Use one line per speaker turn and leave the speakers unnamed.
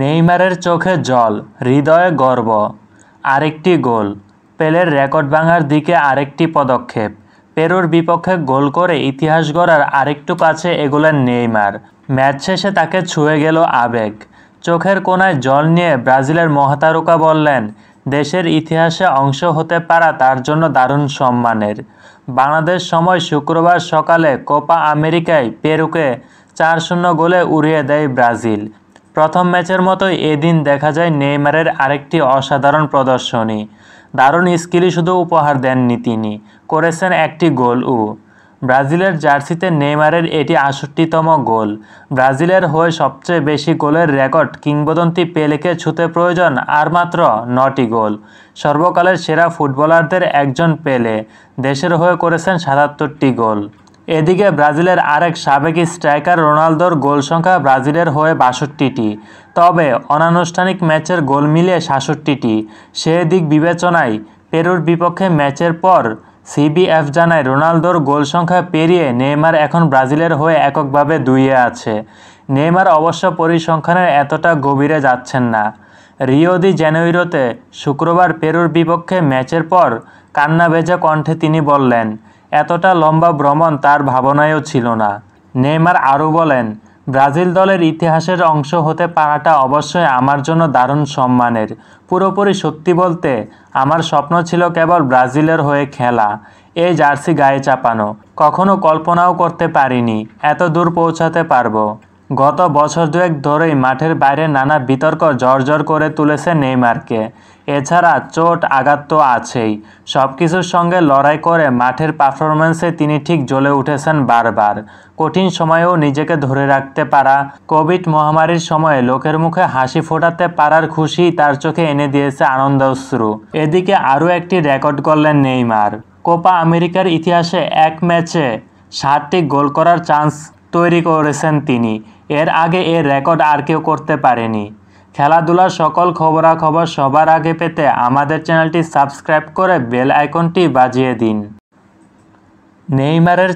নেইমারের চোখে জল হৃদয়ে গর্ব আরেকটি গোল পেলের রেকর্ড ভাঙার দিকে আরেকটি পদক্ষেপ পেরুর বিপক্ষে গোল করে ইতিহাস গড়ার আরেকটু কাছে এগোলেন নেইমার ম্যাচ শেষে তাকে ছুঁয়ে গেল আবেগ চোখের কোনায় জল নিয়ে ব্রাজিলের মহাতারকা বললেন দেশের ইতিহাসে অংশ হতে পারা তার জন্য দারুণ সম্মানের বাংলাদেশ সময় শুক্রবার সকালে কোপা আমেরিকায় পেরুকে চার শূন্য গোলে উড়িয়ে দেয় ব্রাজিল প্রথম ম্যাচের মতো এদিন দেখা যায় নেইমারের আরেকটি অসাধারণ প্রদর্শনী দারুণ স্কিলই শুধু উপহার দেননি তিনি করেছেন একটি গোল ও ব্রাজিলের জার্সিতে নেইমারের এটি আষট্টিতম গোল ব্রাজিলের হয়ে সবচেয়ে বেশি গোলের রেকর্ড কিংবদন্তি পেলেকে ছুতে প্রয়োজন আর মাত্র নটি গোল সর্বকালের সেরা ফুটবলারদের একজন পেলে দেশের হয়ে করেছেন সাতাত্তরটি গোল এদিকে ব্রাজিলের আরেক সাবেক স্ট্রাইকার রোনালদোর গোল সংখ্যা ব্রাজিলের হয়ে বাষট্টিটি তবে অনানুষ্ঠানিক ম্যাচের গোল মিলে সাষট্টিটি সে দিক বিবেচনায় পেরুর বিপক্ষে ম্যাচের পর সিবিএফ জানায় রোনালদোর গোল সংখ্যা পেরিয়ে নেইমার এখন ব্রাজিলের হয়ে এককভাবে দুইয়ে আছে নেইমার অবশ্য পরিসংখ্যানের এতটা গভীরে যাচ্ছেন না রিও দি জেনেইরোতে শুক্রবার পেরুর বিপক্ষে ম্যাচের পর কান্না ভেজা কণ্ঠে তিনি বললেন এতটা লম্বা ভ্রমণ তার ভাবনায়ও ছিল না নেইমার আরও বলেন ব্রাজিল দলের ইতিহাসের অংশ হতে পারাটা অবশ্যই আমার জন্য দারুণ সম্মানের পুরোপুরি সত্যি বলতে আমার স্বপ্ন ছিল কেবল ব্রাজিলের হয়ে খেলা এই জার্সি গায়ে চাপানো কখনো কল্পনাও করতে পারিনি এত দূর পৌঁছাতে পারবো গত বছর দুয়েক ধরেই মাঠের বাইরে নানা বিতর্ক জর্জর করে তুলেছে নেইমারকে এছাড়া চোট আঘাত তো আছেই সব কিছুর সঙ্গে লড়াই করে মাঠের পারফরমেন্সে তিনি ঠিক জ্বলে উঠেছেন বারবার কঠিন সময়েও নিজেকে ধরে রাখতে পারা কোভিড মহামারীর সময়ে লোকের মুখে হাসি ফোটাতে পারার খুশি তার চোখে এনে দিয়েছে আনন্দ অশ্রু এদিকে আরও একটি রেকর্ড করলেন নেইমার কোপা আমেরিকার ইতিহাসে এক ম্যাচে ষাটটি গোল করার চান্স তৈরি করেছেন তিনি এর আগে এর রেকর্ড আর কেউ করতে পারেনি খেলাধুলার সকল খবরাখবর সবার আগে পেতে আমাদের চ্যানেলটি সাবস্ক্রাইব করে বেল আইকনটি বাজিয়ে দিন নেইমারের